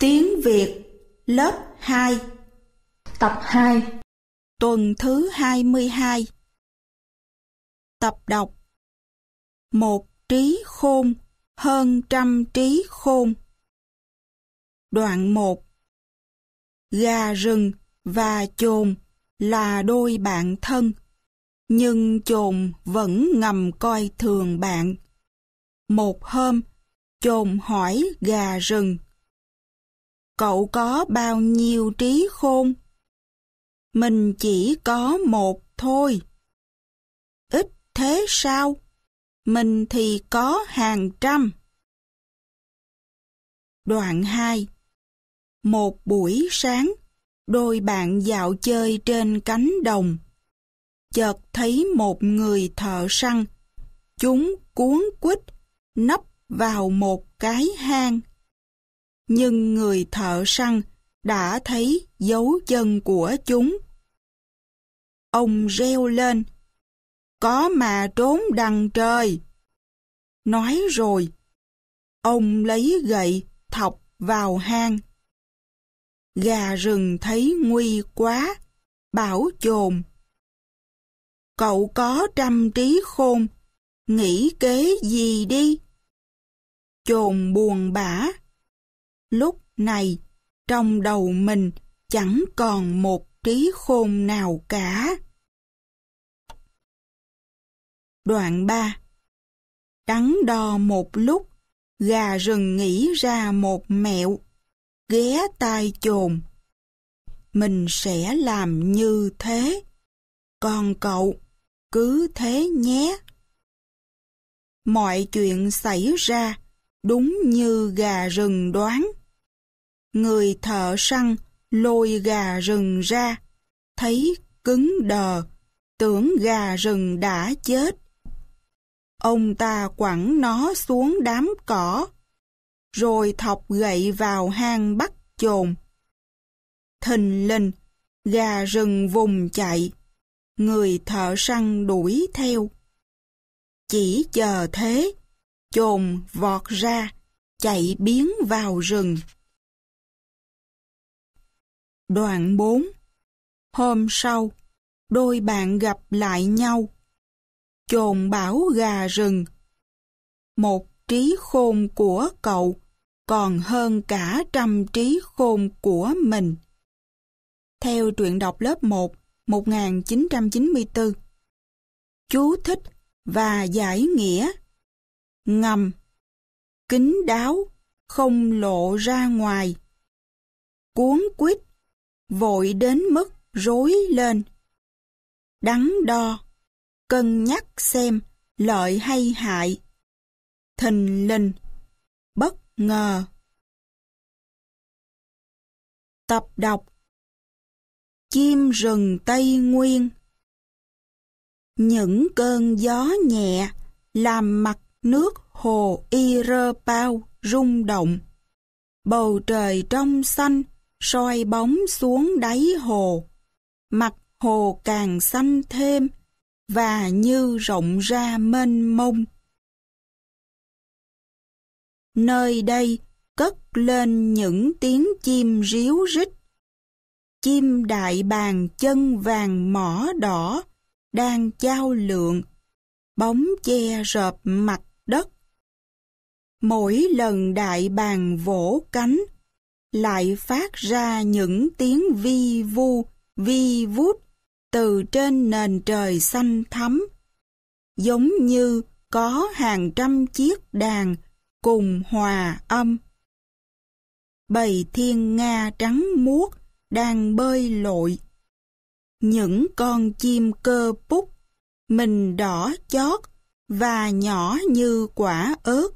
Tiếng Việt lớp 2 Tập 2 Tuần thứ 22 Tập đọc Một trí khôn hơn trăm trí khôn Đoạn 1 Gà rừng và chồn là đôi bạn thân Nhưng chồn vẫn ngầm coi thường bạn Một hôm, chồn hỏi gà rừng cậu có bao nhiêu trí khôn? Mình chỉ có một thôi. Ít thế sao? Mình thì có hàng trăm. Đoạn 2 Một buổi sáng, đôi bạn dạo chơi trên cánh đồng. Chợt thấy một người thợ săn. Chúng cuốn quýt, nấp vào một cái hang nhưng người thợ săn đã thấy dấu chân của chúng. Ông reo lên, có mà trốn đằng trời. Nói rồi, ông lấy gậy thọc vào hang. Gà rừng thấy nguy quá, bảo chồn. Cậu có trăm trí khôn, nghĩ kế gì đi? Chồn buồn bã Lúc này, trong đầu mình chẳng còn một trí khôn nào cả. Đoạn 3 Đắn đo một lúc, gà rừng nghĩ ra một mẹo, ghé tai chồn. Mình sẽ làm như thế. Còn cậu, cứ thế nhé. Mọi chuyện xảy ra đúng như gà rừng đoán. Người thợ săn lôi gà rừng ra, thấy cứng đờ, tưởng gà rừng đã chết. Ông ta quẳng nó xuống đám cỏ, rồi thọc gậy vào hang bắt chồn. Thình lình, gà rừng vùng chạy, người thợ săn đuổi theo. Chỉ chờ thế, chồn vọt ra, chạy biến vào rừng. Đoạn 4 Hôm sau, đôi bạn gặp lại nhau. Chồn bảo gà rừng. Một trí khôn của cậu còn hơn cả trăm trí khôn của mình. Theo truyện đọc lớp 1, 1994. Chú thích và giải nghĩa. Ngầm. Kính đáo, không lộ ra ngoài. Cuốn quýt vội đến mức rối lên. Đắn đo, cân nhắc xem lợi hay hại. Thình lình, bất ngờ. Tập đọc Chim rừng Tây Nguyên Những cơn gió nhẹ làm mặt nước hồ Irapau rung động. Bầu trời trong xanh soi bóng xuống đáy hồ. Mặt hồ càng xanh thêm và như rộng ra mênh mông. Nơi đây cất lên những tiếng chim ríu rít. Chim đại bàng chân vàng mỏ đỏ đang trao lượng, bóng che rợp mặt đất. Mỗi lần đại bàng vỗ cánh, lại phát ra những tiếng vi vu, vi vút từ trên nền trời xanh thắm, giống như có hàng trăm chiếc đàn cùng hòa âm. Bầy thiên nga trắng muốt đang bơi lội. Những con chim cơ bút, mình đỏ chót và nhỏ như quả ớt,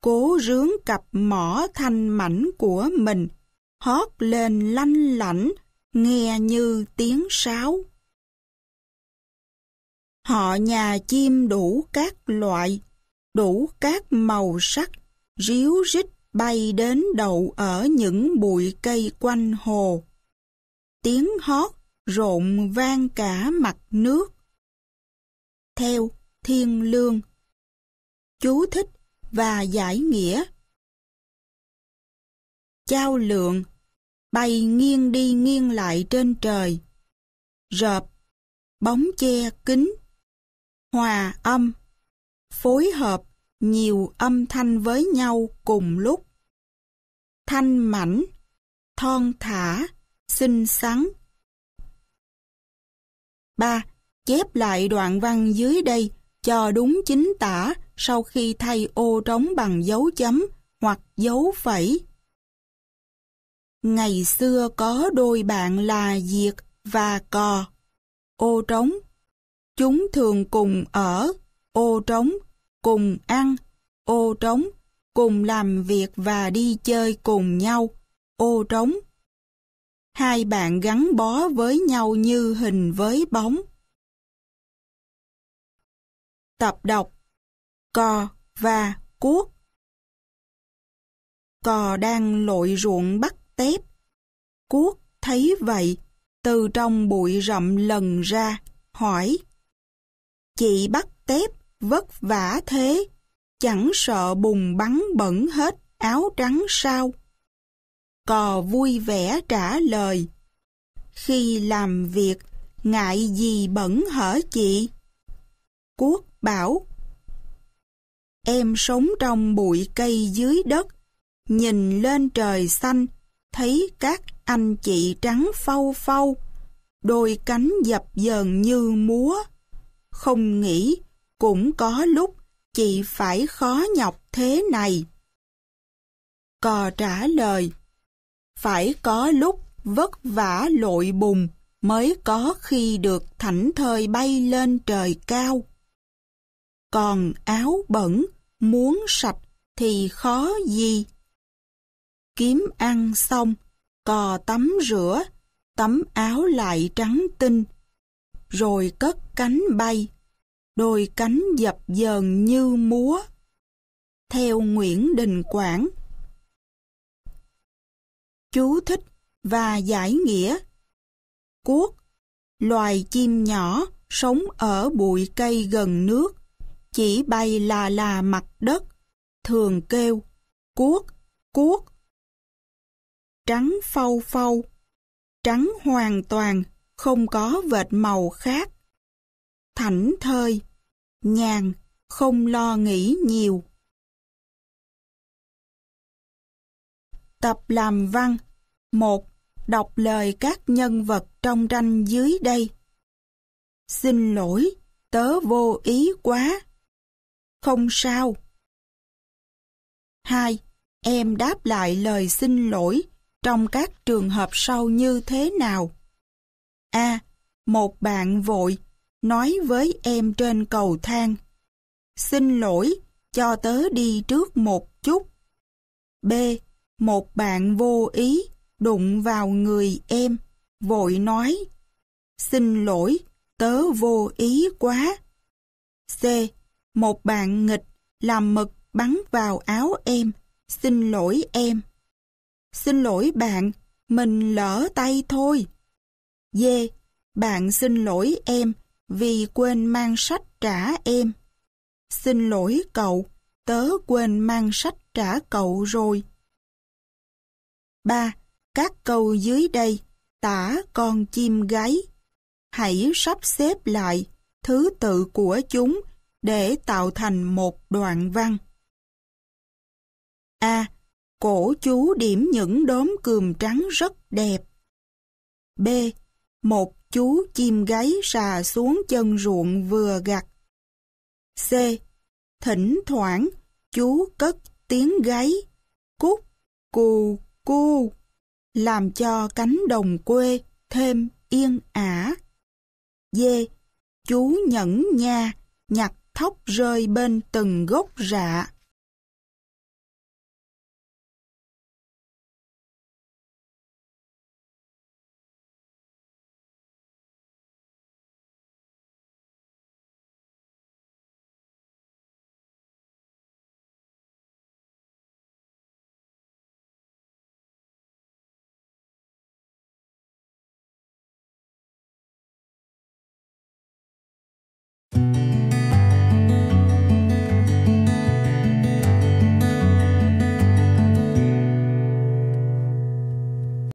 cố rướng cặp mỏ thanh mảnh của mình hót lên lanh lảnh, nghe như tiếng sáo. Họ nhà chim đủ các loại, đủ các màu sắc, ríu rít bay đến đậu ở những bụi cây quanh hồ. Tiếng hót rộn vang cả mặt nước. Theo Thiên Lương Chú thích và giải nghĩa trao lượng, bay nghiêng đi nghiêng lại trên trời. Rợp, bóng che kính, hòa âm, phối hợp nhiều âm thanh với nhau cùng lúc. Thanh mảnh, thon thả, xinh xắn. 3. Chép lại đoạn văn dưới đây cho đúng chính tả sau khi thay ô trống bằng dấu chấm hoặc dấu phẩy. Ngày xưa có đôi bạn là diệt và cò. Ô trống. Chúng thường cùng ở, ô trống, cùng ăn, ô trống, cùng làm việc và đi chơi cùng nhau, ô trống. Hai bạn gắn bó với nhau như hình với bóng. Tập đọc Cò và cuốc Cò đang lội ruộng bắt tép. Cuốc thấy vậy, từ trong bụi rậm lần ra, hỏi. Chị bắt tép vất vả thế, chẳng sợ bùng bắn bẩn hết áo trắng sao? Cò vui vẻ trả lời. Khi làm việc, ngại gì bẩn hở chị? Cuốc bảo. Em sống trong bụi cây dưới đất, nhìn lên trời xanh, thấy các anh chị trắng phau phau, đôi cánh dập dờn như múa. Không nghĩ, cũng có lúc chị phải khó nhọc thế này. Cò trả lời, phải có lúc vất vả lội bùng mới có khi được thảnh thơi bay lên trời cao. Còn áo bẩn, muốn sạch thì khó gì kiếm ăn xong, cò tắm rửa, tắm áo lại trắng tinh, rồi cất cánh bay, đôi cánh dập dờn như múa. Theo Nguyễn Đình Quảng Chú thích và giải nghĩa Cuốc, loài chim nhỏ sống ở bụi cây gần nước, chỉ bay là là mặt đất, thường kêu cuốc, cuốc trắng phau phau, trắng hoàn toàn, không có vệt màu khác. Thảnh thơi, nhàn, không lo nghĩ nhiều. Tập làm văn một Đọc lời các nhân vật trong tranh dưới đây. Xin lỗi, tớ vô ý quá. Không sao. 2. Em đáp lại lời xin lỗi trong các trường hợp sau như thế nào? A. Một bạn vội, nói với em trên cầu thang. Xin lỗi, cho tớ đi trước một chút. B. Một bạn vô ý, đụng vào người em, vội nói. Xin lỗi, tớ vô ý quá. C. Một bạn nghịch, làm mực bắn vào áo em. Xin lỗi em. Xin lỗi bạn, mình lỡ tay thôi. D. Bạn xin lỗi em vì quên mang sách trả em. Xin lỗi cậu, tớ quên mang sách trả cậu rồi. 3. Các câu dưới đây tả con chim gáy. Hãy sắp xếp lại thứ tự của chúng để tạo thành một đoạn văn. A. Cổ chú điểm những đốm cườm trắng rất đẹp. B. Một chú chim gáy xà xuống chân ruộng vừa gặt. C. Thỉnh thoảng, chú cất tiếng gáy, cút, cù, cu, làm cho cánh đồng quê thêm yên ả. D. Chú nhẫn nha, nhặt thóc rơi bên từng gốc rạ.